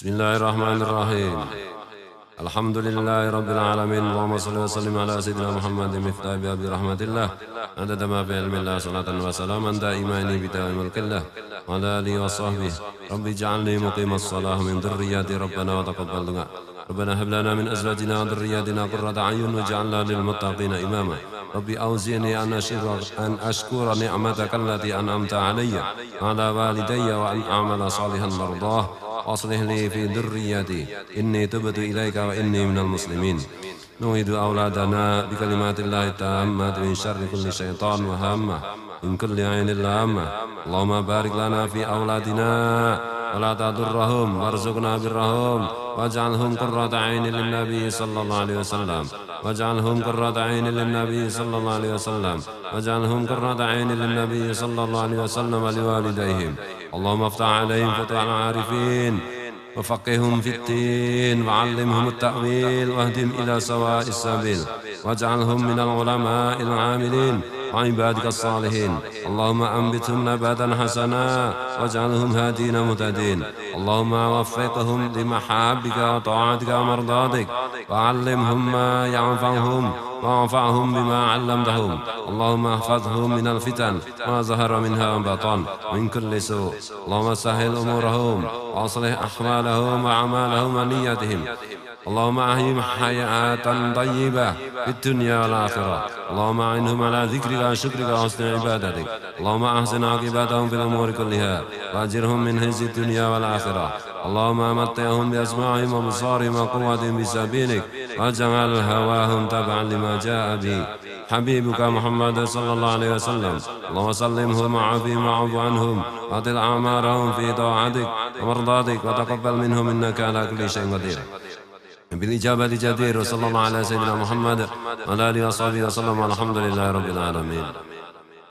بسم الله الرحمن الرحيم الحمد لله رب العالمين اللهم صل وسلم على سيدنا محمد مفتاح باب رحمة الله عدد ما في علم الله صلاة وسلاما دائما بدائم ملك الله وعلى آله وصحبه رب اجعلني مقيم الصلاة من ذرياتي ربنا وتقبل دعاء ربنا هب لنا من أزواجنا وذرياتنا قرة أعين واجعلنا للمتقين إماما ربي أوزعني أن أشكر أن أشكر نعمتك التي أنعمت علي وعلى والدي وأن أعمل صالحا مرضاه واصلح لي في ذريتي إني تبت إليك وإني من المسلمين نويد أولادنا بكلمات الله التامة من شر كل شيطان وهامة من كل عين لامة اللهم بارك لنا في أولادنا ولا تضرهم وارزقنا برهم واجعلهم قرة عين للنبي صلى الله عليه وسلم واجعلهم قرة عين للنبي صلى الله عليه وسلم واجعلهم قرة عين للنبي صلى الله عليه وسلم لوالديهم اللهم افتح عليهم فتح العارفين وفقهم في الدين وعلمهم التأويل واهدهم إلى سواء السبيل واجعلهم من العلماء العاملين عن عبادك الصالحين اللهم أنبتهم نباتا حسنا واجعلهم هادين مهتدين اللهم وفقهم لمحابك وطاعتك ومرضاتك وعلمهم ما ينفعهم وانفعهم بما علمتهم اللهم احفظهم من الفتن ما ظهر منها بطن من كل سوء اللهم سهل أمورهم وأصلح أحوالهم وأعمالهم ونيتهم اللهم أعهم حياة طيبة في الدنيا والآخرة اللهم أعنهم على ذكرك وشكرك وحسن عبادتك اللهم أحسن عقباتهم في الأمور كلها وأجرهم من هز الدنيا والآخرة اللهم أمتعهم بأسماعهم وبصارهم وقوتهم بسبيلك واجعل هواهم تبعا لما جاء به حبيبك محمد صلى الله عليه وسلم اللهم سلمهم وعافهم وعف عنهم واطل أعمارهم في طاعتك ومرضاتك وتقبل منهم إنك على كل شيء قدير بالإجابة جدير وصلى الله على سيدنا محمد وعلى آله وصحبه وسلم والحمد لله رب العالمين